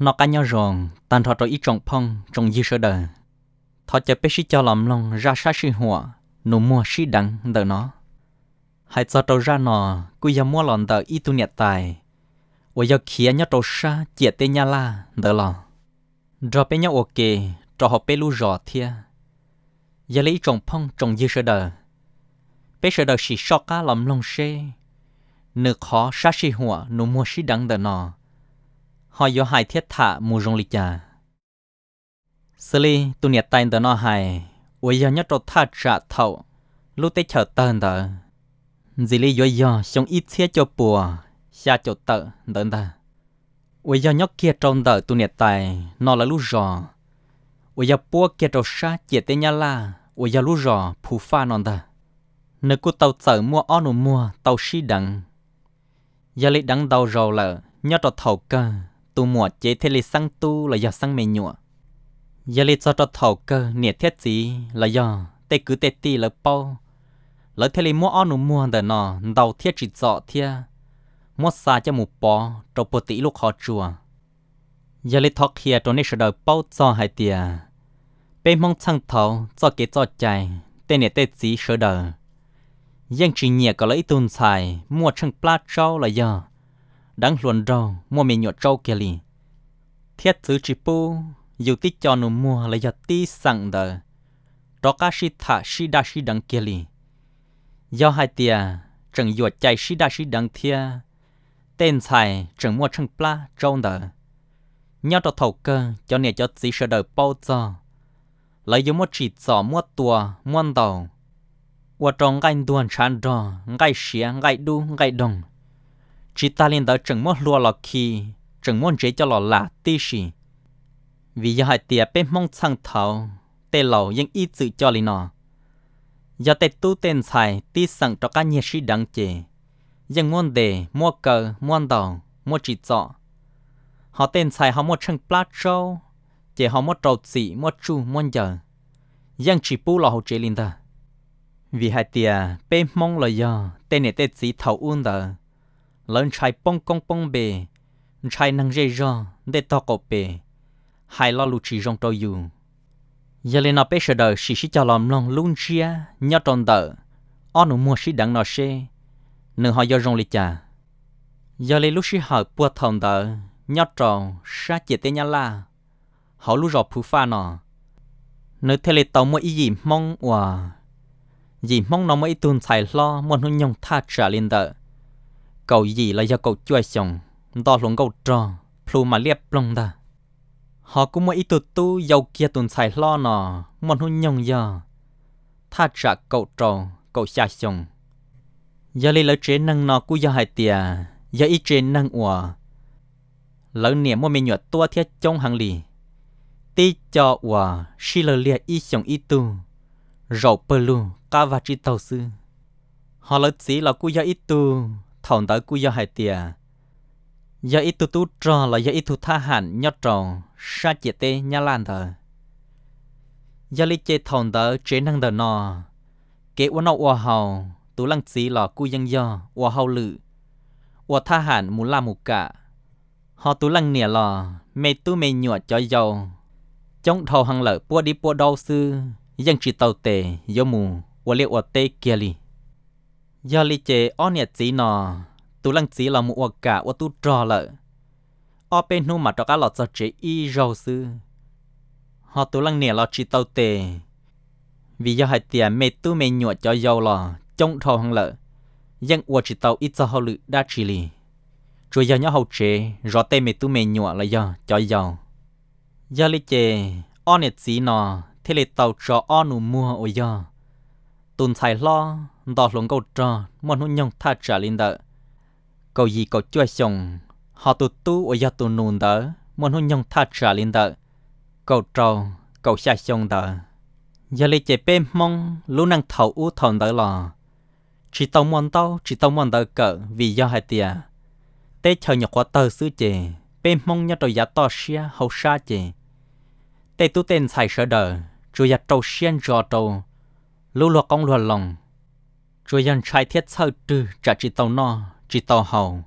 nó cá nhau ròn tàn thọ rồi ít trồng phong trồng dư sơ đời thọ chờ bé sĩ cho lầm lòng ra sát sĩ hùa nụ mua sĩ đắng đời nó hãy cho tàu ra nó, cứ giờ mua lòn tờ ít tu nhẹ tài ôi giờ khía nhau tàu xa chia tên nhà la đời lò rồi bé nhau ok cho họ bé lu rõ thia giờ lấy trồng phong trồng dư sơ đời bé sơ đời sĩ so cá lầm lòng xe nửa khó sát sĩ hùa nụ mua sĩ đắng đời nó. Hoi yo hai thiết thả mù rong lịch chà. Sơ li, tu nhiệt tay tờ nó hài. Ui yo nhất trột thả trả thậu. lưu tế chờ tờn tờ. Dì li yo yo, xong ít xế cho bùa. Xa cho tờ, tờn tờ. Ui yo nhất kia trong tờ tu nhiệt tay. Nó là lưu rò. Ui yo bùa kia trột xa chìa tế nhà la. Ui yo lũ rò, phù pha non tờ. Nếu cô tàu chở mua o nụ mua, tàu xí đắng. Giờ lý đắng đầu rầu lợ, nhớ trọt thầu cơ tu mùa chế thế lì sang tu là do sang mê nhụa. Giờ lì cho cho cơ nhiệt thiết gì là do tê cứ tê tì là bao. Lỡ thế lì mua on nụ mua đờ nọ đầu thiết chỉ dọ thia. Mua xa cho mù bó trâu bồ tỷ lúc họ chùa. Giờ lì thọc kia trốn nê sở đời bao cho hai tìa. Bên mong sang thầu cho kế cho chạy tê nhiệt tê gì sở đời. Giang chỉ nhiệt có lấy tuần xài mua chân pla trâu là do đang luồn rau mua mì nhọt rau kia li thiết thứ chỉ bu dù tí cho nụ mua là giờ tí sẵn đờ đó cá sĩ thả sĩ đa sĩ đằng kia li do hai tia chẳng nhuột chạy sĩ đa sĩ đằng thia tên xài chẳng mua chẳng pla rau đờ nhau cho thầu cơ cho nè cho tí sợ đờ bao giờ lấy dùng một chỉ giỏ mua tua mua đầu qua trong gai đuôn chán rò gai xía gai đu gai đồng chỉ ta liên tới chừng mốt lúa lọ khi chừng mốt chế cho lọ là tí xì vì giờ hai tiệt bên mong sang thầu tê lầu nhưng ít sự cho lý nó giờ tê tu tên xài tí sẵn cho các nhiệt sĩ đăng chế nhưng ngôn đề mua cờ mua đầu mua chỉ trọ họ tên xài họ mua chân plat châu chế họ mua trầu xị mua chu mua giờ nhưng chỉ pu lọ hồ chế linh ta vì hai tiệt bên mong là giờ tên này tên sĩ thầu uôn đờ lớn chai bông công bông bề chai năng dây do để to cổ bề hai lo lụt chỉ trong tôi dù giờ lên nó bé sợ đời xì xì cho lòng lòng luôn chia nhớ tròn tờ on nó mua xì đặng nó xe nửa họ do rong lịch chả giờ lên lúc xì họ bua thòng tờ nhớ tròn sa chỉ tên nhà la họ lúc rọ phu pha nọ nửa thế lệ tàu mua ý gì mong hòa gì mong nó mới tuôn xài lo muốn nó nhông tha trả lên tờ cậu gì là cho cậu chui xong đo luôn cậu trò plu mà liếp lông ta họ cũng mới ít tu tu giàu kia tuần xài lo nọ mòn hôn nhung giờ tha trả cậu trò cậu xa xong giờ lấy lỡ chế năng nọ cũng do hai tiề giờ ít chế năng ủa lỡ niệm mua mình nhọt tua thiết trong hàng lì ti cho ủa xí lỡ lia ít xong ít tu rậu pơ lu cá và chi tàu sư họ lấy chỉ là cũng do ít tu thòng tới cú do hai tia do ít tu tu trò là do ít tu tha hẳn nhót tròn sa chia tê nhá lan thờ do lý chê thòng tới chế năng thờ nò kế uốn nọ uo hầu tu lăng xí là cú dân do uo hầu lự uo tha hẳn mù la mù cả họ tu lăng nìa lò mê tu mê nhụa cho dầu trong thầu hàng lợi bua đi bua đau sư dân chỉ tàu tề do mù uo liệu uo tê kia li giờ lý chế o nhiệt gì nọ tu lăng gì là mua cả o tu trò lợ o bên nu mà cho cá lọt cho chế y rau sư họ tu lăng nè lọt chỉ tàu tề vì giờ hai tiền mẹ tu mẹ nhụa cho dầu lò trông thầu hàng lợ dân uo chỉ tàu ít cho họ lự đa chỉ lì rồi giờ nhớ hậu chế rõ tê mẹ tu mẹ nhụa là giờ cho dầu giờ lý chế o nhiệt gì nọ thế là tàu cho o nụ mua ôi giờ tôn thải lo đo lồng câu trò mà nó nhung tha trả lên đỡ câu gì câu chơi xong họ tụt tu ở gia tụ nùn đỡ mà nó nhung tha trả lên đỡ câu trò câu xa xong đỡ giờ lấy chế bê mong lũ năng thầu u thầu đỡ lò chỉ tao muốn tao chỉ tao muốn đỡ cỡ vì do hai tia tết chờ nhọc quá tờ xứ chè bê mong nhớ rồi giá to xia hậu xa chè tê tu tên xài sợ đỡ rồi giá trâu xiên rò trâu lưu luật công luật lòng rồi dân trái thiết sau trừ trả chỉ tàu no chỉ tàu hầu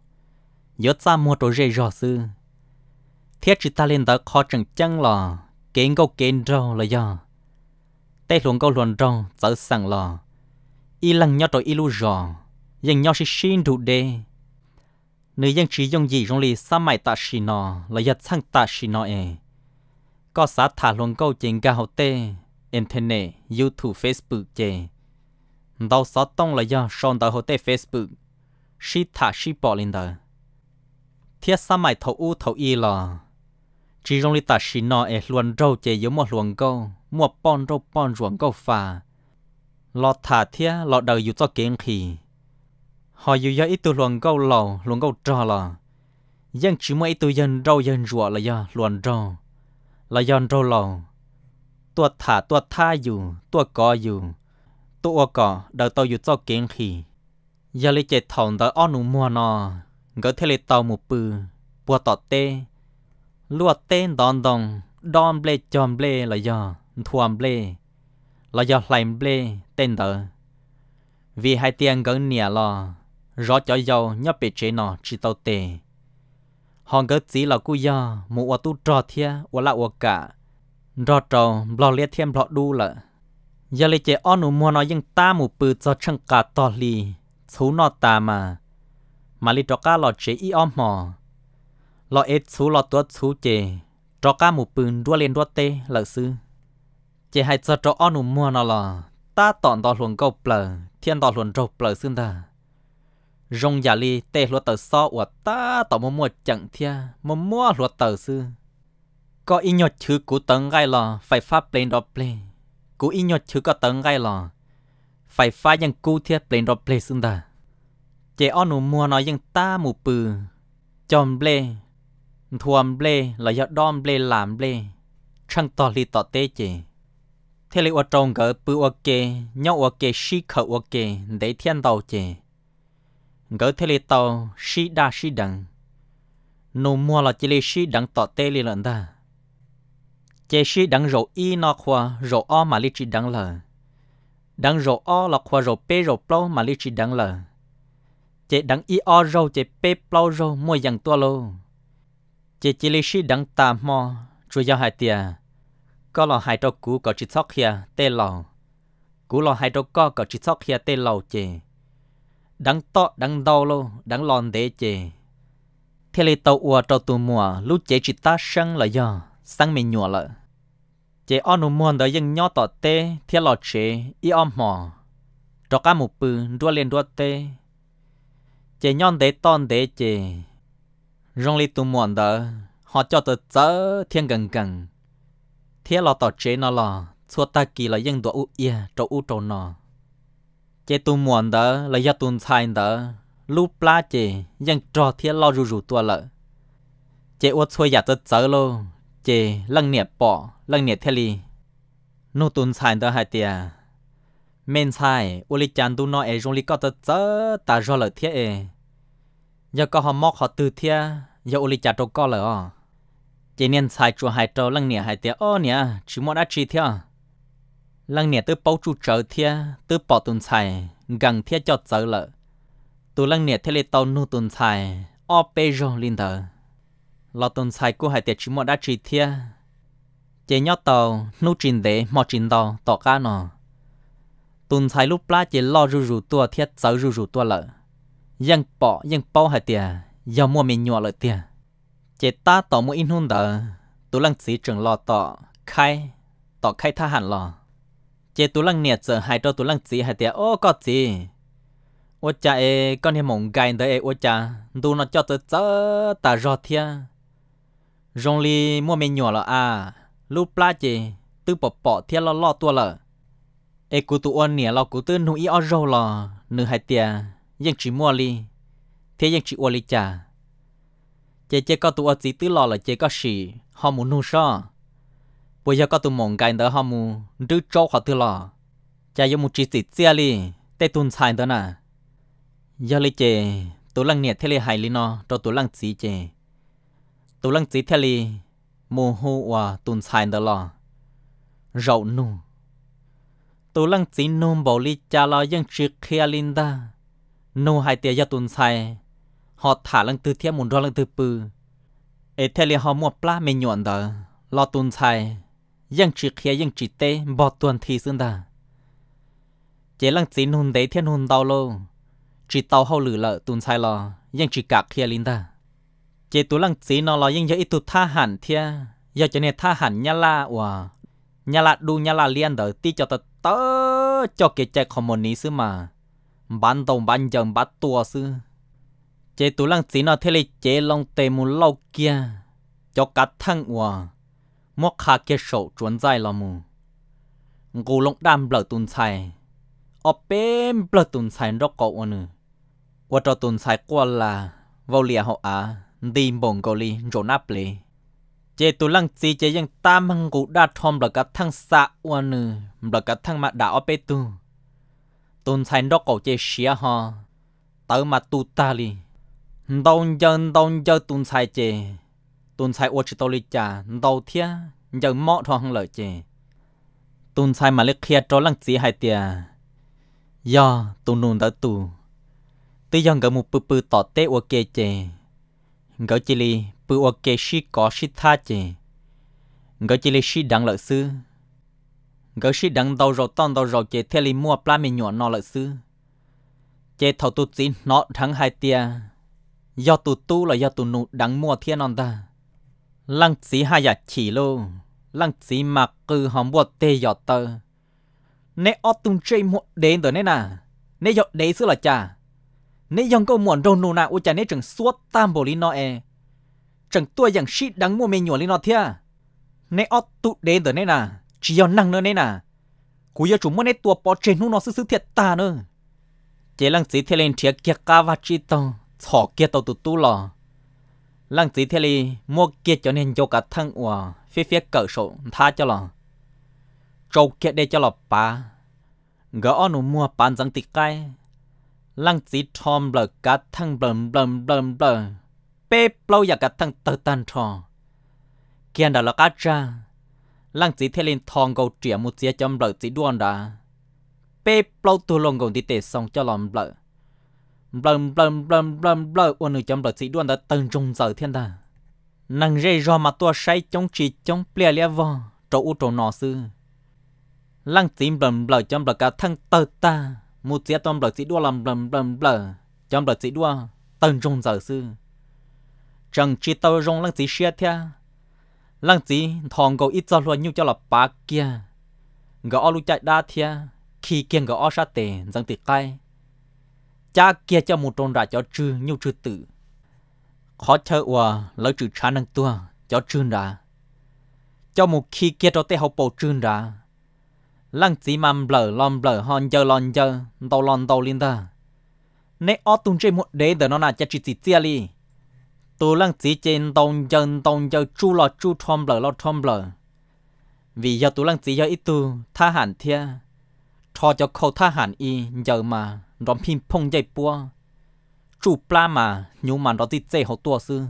nhớ ra mua đồ dây rõ sư thiết chỉ ta lên đó khó chẳng chăng là kiến câu kiến rau là do tay luồng câu luồng rau tớ sẵn là y lăng nhau rồi y lu rõ dân nhau sẽ xin đủ đê nữ dân trí dùng gì trong lì sa mày ta xì nọ là giật sang ta xì nọ e có xã thả luồng câu chính ca hậu tê internet youtube facebook chè đâu sao tông là do son đã hồ tê facebook shi thả shi bỏ lên đó. thiết sao mày thấu u thấu y là chỉ rong li ta shi nọ e luồng râu chè giống một luồng câu mua pon râu pon ruộng câu phà lọ thả thiết lọ đời dù cho kiến khí họ yêu do ít tu luồng câu lò luồng câu trò là dân chỉ mới ít tu dân râu dân rùa là do luồng râu là dân râu lò ตัวถาตัวท่าอยู่ตัวกออยู่ ตัวกอเดาตัวอยู่เจ้าเก่งขี่ยาลิเจถอนเดาอ้อหนูมัวนอก็เทเลตอมูปือปัวต่อเต้ลวดเต้นดอนดองดอนเบลจอมเบลละยอทวมเบลละยอไหลเบลเต้นเดอ vì hai tiếng gần nhẹ lo rõ cho dầu nhấp bị chế nó chỉ tàu tề họ gỡ chỉ là cú do mụ ở tu trò thia ở là ở cả รอจอเราเลียเทียมเราดูละยาเลเจอ้อนูมัวนอยังตาหมูปือจอชังกาตอลีสูนอตามามาลิจอก้าหลอเจอีอ้อมหมอเราเอ็ดสูเราตัวสูเจจอก้าหมูปืนด้วเลียนด้วเตหลักซื้อเจให้จอจออ้อนูมัวนอละตาตอนตอหลวงก็เปล่าเทียนตอหลวงจบเปล่าซึ่งตารงยาลีเตหลัวเตอซออวดตาต่อมัวมัวจังเทียมัวมัวหลัวเตอซื้อ có ý nhọt chữ cú tấn gai lò phải pha plain đọc play cú ý nhọt chữ có tấn gai lò phải pha yang cú thiết plain đọc play xưng đà chế on nụ mua nói yang ta mù pừ chòm ble thuầm ble là do đom ble làm ble trăng tỏ li tỏ tê chế thế là ở trong gỡ bự ở kê nhau ở kê shi khẩu ở kê để thiên tàu chế gỡ thế là tàu shi đa shi đằng nụ mua là chỉ là shi đằng tỏ tê li lận ta chế sĩ đăng rổ y nó khoa rổ o mà lý chỉ đăng lờ đăng rổ o là khoa rổ p rổ plo mà lý chỉ đăng lờ chế đăng y o rổ chế p plo rổ mua dằng tua lô chế chế lý sĩ đăng tà mò chủ giao hai tia có lò hai trâu cú có chỉ sóc kia tê lò cú lò hai trâu co có chỉ sóc kia tê lò chế đăng to đăng đau lô đăng lòn đế chế thế lì tàu ua trâu tù mùa lúc chế chỉ ta sân là do sang mình nhua lợ chế on nụ muôn đó dân nhỏ tỏ tê thiết lọt chế y om mò cho cá mù bự đua lên đua tê chế nhọn đế ton đế chế rong li tu muôn đó họ cho tờ chớ thiên gần gần thiết lọ tỏ chế nọ, lò xua ta kì là dân đua u ia trâu u trâu nọ chế tu muôn đó là gia tuần sai đó lúc lá chế dân trò thiết lọ rù rù tua lợ chế uất xua giả tớ chớ luôn chế lăng bỏ lăng theo lì nô tuần xài tờ hai tia men xài ô lì chán tu nó e rong lì có tờ chớ ta do lợi thiết giờ có họ móc họ từ thiết giờ ô lì chả trâu có lỡ chế niên xài chùa hai trâu lăng hai tia ô nhiệt chỉ muốn đã chi thiết lăng từ bao trụ trở thiết từ bỏ tuần xài gần thiết cho chớ lỡ tu lăng theo lì tàu nô tuần xài ô bê rong linh tờ lo tuần sai cô hai tiệt chỉ một đã chỉ thia chế nhót tàu nô trình để mò trình tàu tỏ cá nọ tuần sai lúc lá chế lo rù rù tua thiết sợ rù rù tua lợ dân bỏ dân bỏ hai tiệt giờ mua mình nhọ lợi tiệt chế ta tỏ mua in hôn đờ tu lăng sĩ trưởng lo tỏ khai tỏ khai tha hẳn lò chế tu lăng nẹt giờ hai cho tu lăng sĩ hai tiệt ô có gì ô cha ê con hiếm mộng gai tới ê ô cha tu nó cho tới chớ ta rót thia rong li mua mẹ nhỏ là à lúc pla chị tư bỏ bỏ thiết lo lo tua lợ e cú tụ on nè lo cú tư nu y o râu lò nửa hai tia nhưng chỉ mua li thế nhưng chỉ li chả chị chị có tụ ở chỉ tư lo là chị có xì họ mu nu sao bây giờ có tụ mong gai đó họ mu, đứa trâu họ tư lo cha yêu mu chỉ chỉ chia li tê tuần sai đó nè giờ li chị tụ lăng nè thế li hài li no, cho tụ lăng chỉ chị tu lăng chỉ thế li mu hù và tuần xài đó lo rậu nu tu lăng chỉ nu bảo li cha lo dân chỉ kia linh da nô hai tia ya tuần xài họ thả lăng tư thiên muốn đo lăng tư pư ế e thế li họ mua pla mình nhuận đó lo tuần xài dân chỉ kia dân chỉ tê bỏ tuần thi sưng đó chế lăng chỉ nu đấy thiên hồn đau lo chỉ tàu hậu lử lợ tuần sai lo dân chỉ cả kia linh da chế tú lăng xí nó lo yên giờ tụ tha hẳn thia giờ cho nên tha hẳn nhà la ủa nhà la đu nhà la liên đời ti cho tớ cho cái chạy không một ní xứ mà bán đồng bán dần bán tua xứ chế tú lăng xí nó thế là chế long tề mù lâu kia cho cả thằng ủa mua khá kia sổ chuẩn dài là mù ngủ lông đam lở tùn xài ở bên lở tùn xài nó có ủa nữa ủa cho tùn là vào lìa họ à đi bồng gò li rồi nắp lì chế tu lăng chi chế yang ta mang cụ đa thom là cả thăng xạ uan nữ là cả thăng mà đã ở tu tôn sai đó cổ chế xía ho tớ mạ tu ta li đâu giờ đâu giờ tôn sai chế tôn sai uất tao li cha đâu thia giờ mọ thong lợi chế tôn sai mà liếc kia cho lăng chi hai tia do tu nôn đã tu tư dòng gỡ một bự bự tỏ tê uất kê chế gọi chỉ li bự ok shi có shi tha chỉ gọi chỉ li shi đặng lợi sư gọi shi đặng đầu rồi tông đầu rồi chế theo li mua pla mi nhọn nó lợi sư chế thầu tu chỉ nọ thắng hai tia do tu tu là do tu nụ đặng mua thiên non ta lăng sĩ hai giả chỉ lô lăng sĩ mặc cư hòm bột tê giọt tơ nè ót tung chơi một đến rồi nè nè nè giọt đấy sư là cha nãy dòng câu muộn râu nô nà u chả nãy chẳng suốt tam bồ lý nọ e chẳng tua chẳng xí đắng mua mê nhỏ lý nó thia nãy ót tụ đến tới nãy nà chỉ do năng nơ nãy nà cú giờ chúng mua nãy tua bỏ trên hú nó sư sư thiệt ta nữa chế lăng chỉ thế lên thiệt kia cá và chỉ tông thọ kia tàu tụ tụ lò lăng chỉ thế li mua kia cho nên cho cả thân ủa phía phía cỡ sổ tha cho lò châu kia đây cho lò bà gỡ onu mua bán răng tịt cái lăng chỉ thom bờ cả thăng bầm bầm bầm bầm, bê bao giờ cả thăng tơ tan trò kia đã là cá cha lăng chỉ thế linh thong cầu trĩa mu chia chấm bờ chỉ đoan đã bê bao tu lồng cầu đi tệ song cho lòng bờ bầm bầm bầm bầm bầm ôn nửa chấm bờ chỉ đoan đã từng trung giờ thiên đà. nàng rê ro mà tua say chống chỉ chống plea lia vò trâu u trâu nọ sư lăng chỉ bầm bầm chấm bờ cả thăng tơ ta một chiếc tôm bờ sĩ đua làm bầm bầm bờ trong bờ sĩ đua tần rong giờ sư chẳng chi tao rong lăng sĩ xe thia lăng sĩ thòng cầu ít giờ luôn nhiêu cho là ba kia gõ lu chạy đa thia khi kiêng gõ sát tề dân tiệt cay cha kia cho một tròn ra cho trừ nhiêu trừ tử khó chơi ủa lỡ trừ trả năng tua cho trừ ra cho một khi kia cho tê học bầu trừ ra lăng chỉ mầm bờ lon bờ hòn giờ lon giờ tàu lon tàu liên ta nay ở tung chơi một đế để nó là chơi chỉ chỉ chia li tu lăng chỉ trên tàu giờ tàu giờ chu lọ chu thom bờ lọ thom bờ, vì giờ tu lăng chỉ giờ ít tu tha hẳn thia cho cho khâu tha hẳn y giờ mà rõm phim phong dây bùa, chủ pla mà nhưng mà nó thì dễ học tua sư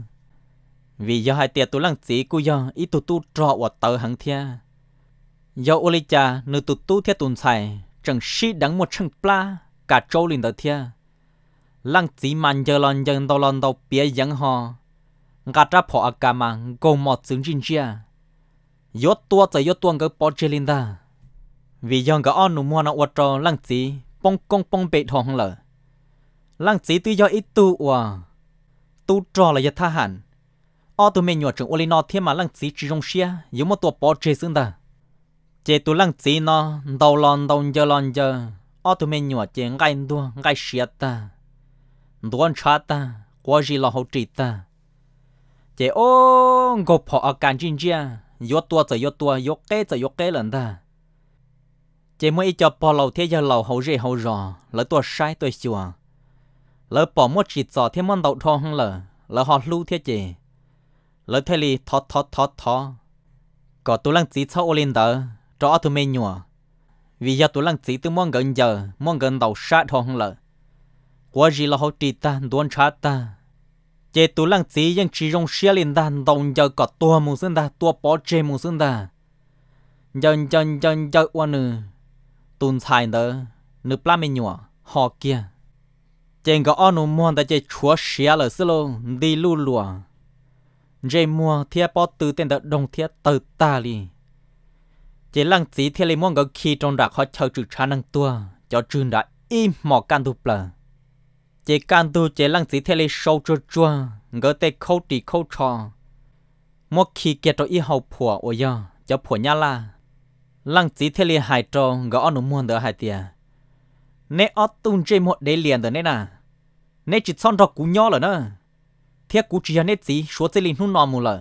vì giờ hai tiệt tu lăng chỉ cú giờ ít tu tu trọ ở tàu hẳn thia chẳng đắng một cả trâu liền tới thiên. Lăng chỉ man giờ lon giờ đâu lon đâu bia dân ho. Ngà ra phỏ cả mà gồm một chứng chính chia. Yốt tua tới yốt tuông cái bỏ chơi liền ta. Vì dân cái on nụ mua nọ uất trò lăng chỉ bông công bông bệt hong lở. Lăng chỉ tuy do ít tu ua. Tu trò là yết tha hẳn. Ở tụi mình nhỏ trường ô lì nó thiên mà lăng chỉ chỉ rong xia, yếu một tua bỏ chơi xứng ta chế tu lăng chỉ nó đầu lon đầu giờ lon giờ ở tụi mình nhọ chế ngay đua ngay xiết ta đuôn cha ta quá gì là hậu trị ta chế ô ngô phò ở cản chân chia yo tua giờ yo tua yo kế giờ yo kế lần ta chế mới cho bỏ lâu thế giờ lâu hậu rễ hậu rò lỡ tua sai tua chùa lỡ bỏ mất chỉ giò thêm món đầu thong hơn lỡ lỡ họ lưu thế chế lỡ thay li thọ thọ thọ thọ có tu lăng chỉ sau ô lên đó rõ tụi mình nhua vì giờ tụi lăng chỉ tụi mong gần giờ mong gần đầu sát hông lợ quá gì là họ chỉ ta đoan sát ta chế tụi lăng chỉ nhưng chỉ dùng xia lên ta đầu giờ có tua mù sinh ta tua bỏ chê mù sinh ta dần dần dần dần qua nữa tụi xài nữa nửa pla mình nhua họ kia trên có ông nụ mua ta chế chúa xia lợ xí lô đi lù lùa chế mua thiết bỏ từ tiền đó đồng thiết từ ta liền chỉ lăng chỉ thiên lý mong cái khi trong rạc họ chờ trừ cha năng tua cho trường đã im mò can tu bờ chỉ can tu chỉ lăng chỉ thiên lý sâu chua chua ngỡ tê khâu tì khâu trò một khi kia cho y hậu phùa ôi giờ cho phùa nhá la lăng chỉ thiên lý hại trò gỡ ông nụ muôn đỡ hại tiề nè ở tung chơi một đế liền đỡ nè nà nè chỉ son trò cú nhỏ rồi nè thiết cú chỉ nết gì, số chơi liền hôn nọ mù lợ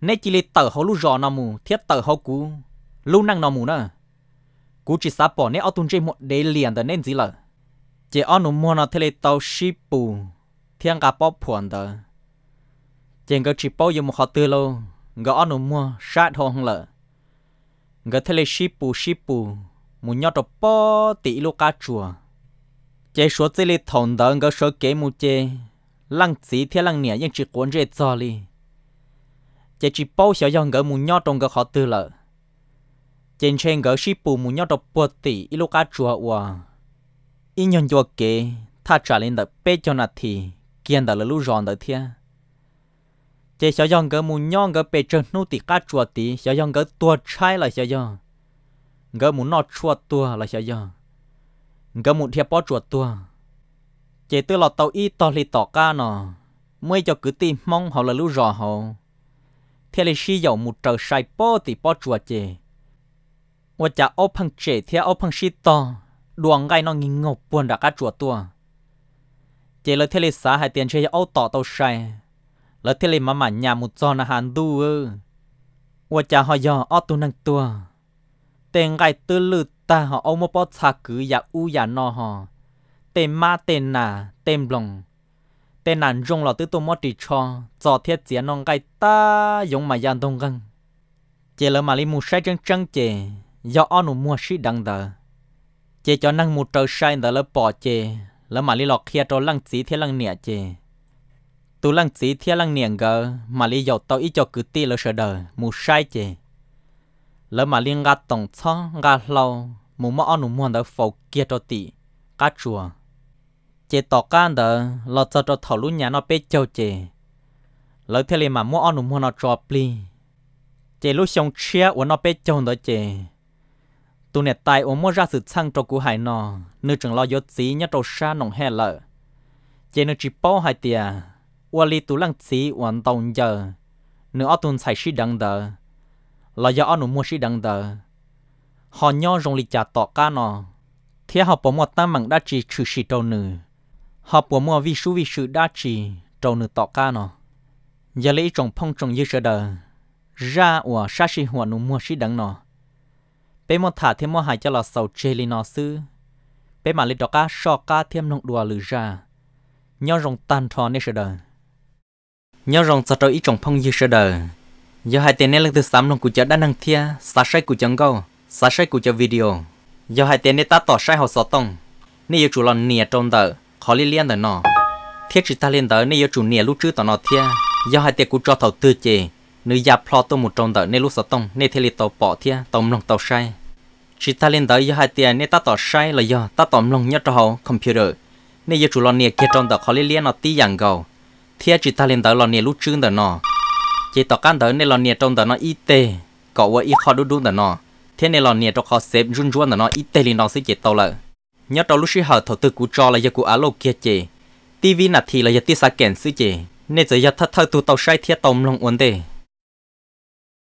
nè chỉ lấy tờ hậu lú giò nằm mù thiết tờ hậu cú lúc năng nó mù nữa cú chỉ sắp bỏ nên ở tuần chơi một để liền nên gì lợ chỉ ở nụ mua nó thấy tàu ship bù thiên cả bóp phuần tờ chỉ có chỉ bao giờ một họ tư lâu gỡ ở nụ mua sát hông lợ gỡ thấy ship bù ship bù muốn nhớ tập bó tỷ lô cá chua, chỉ số chỉ lấy thòng tờ gỡ số kế mu chê lăng chỉ thiên lăng nhẹ nhưng chỉ cuốn rệt cho li chỉ chỉ bao giờ gỡ muốn nhớ trong gỡ họ tư lợ trên trên gỡ ship bù muốn nhau đọc bớt tỷ ít lúc cá chùa wa in nhon chùa kế tha trả lên đợt bé cho nát thì kiên đợt là lũ giòn đợt thia chế 小样个木娘个被整弄的嘎着的，小样个多拆了小样，个木拿着多了小样，个木贴包着多，chế tôi là tàu y tàu lì tàu ca nọ, mới cho cứ tìm mong họ là lũ rò họ, thế là xí dầu một trời sai bao thì bao chùa chế, ว่าจะเอาพังเจเทียเอาพังชีตอดวงไงน้องงิงงบปวนดักจัวตัวเจเลยเทเลสาหายเตียนเชยเอาต่อเตาใช้แล้วเทเลมาหมันยามุจอนาหารดูเออว่าจะหอยออตุนังตัวเต็งไงตื้อลืดตาหอเอามาปอชากืออย่าอู้อย่านอหอเต็มมาเต็มนาเต็มลงเต็มนันจงหลอตื้อตัวมอดิชอจอเทียเสียนองไงตายงมายานตรงกันเจเลยมาลิมูใช้จังจังเจ do ông nụ mua sĩ đăng tờ chế cho năng một trời sai tờ lỡ bỏ chế lỡ mà lý lọc kia cho lăng chỉ thế lăng nịa chế tu lăng chỉ thế lăng nịa gờ mà lý dầu tao ít cho cử ti lỡ sợ đờ mù sai chế lỡ mà liên gạt tổng cho gạt lâu mù mà ông nụ mua tờ phổ kia cho tỷ cá chùa chế tỏ can tờ lọt cho cho thảo lúc nhà nó bê châu chế lỡ thế liền mà mua ông nụ mua nó cho pli chế lúc xong chia của nó bê châu đó chế tụ nè tài ôm mua ra sự sang trâu cú hải nọ nơi trường lo yết xí nhá trâu xa nòng hè lợ chế nơi chỉ bao hai tia ua li tụ xí uẩn tàu giờ nơi ở tuần xài xí đằng đờ là do ở nụ mua xí đằng đờ họ nho rong li trả tọ ca nọ thế họ bỏ mua tam mảng đa chỉ trừ xí trâu nữ họ bỏ mua vi su vi sự đa chỉ trâu nữ tọ ca nọ giờ lấy trồng phong trồng như sợ đờ ra ua xa xí hoa nụ mua xí đằng nọ bé mua thả thêm một hải cho là sầu chê li nó sư bé mà lấy đó cá sọ cá thêm nông đùa lử ra nhau rồng tan thò nè sờ đời nhau rồng sợ trời ít trồng phong như sờ đời giờ hai tiền này là thứ sắm nông cụ chợ đã năng thia xa sai cụ chẳng câu xa sai cụ chợ video giờ hai tiền này ta tỏ sai họ sọ tông nè yêu chủ lòn nìa trong tờ khó liên liên tờ nọ thiết chỉ ta liên tờ nè yêu chủ nìa lúc trước tờ nọ thia giờ hai tiền cụ cho thầu tư chê nữ già plot tô một trong tờ nè lúc sọ tông nè thế li tàu bỏ thia tàu nông tàu sai chỉ ta lên tới giờ hai tiền nên ta tỏ sai là giờ ta tóm lòng nhất cho computer nên giờ chủ lo nè kia trong đó khó liên liên nó tí dạng gầu thế chỉ ta lên tới lo nè lúc trước đó nó chỉ tỏ căn tới nên lo nè trong đó nó ít tê cậu vợ ít khó đúng đúng đó nó thế nên lo nè trong khó xếp run run đó nó ít tê liên nó sẽ chết tàu lợ nhớ trong lúc sĩ hở thổ tư cú cho là giờ cú alo kia chị tivi nạt thì là giờ tí sa kèn sư chị nên giờ giờ thất thơ tụ tàu sai thiết tàu lòng uốn đề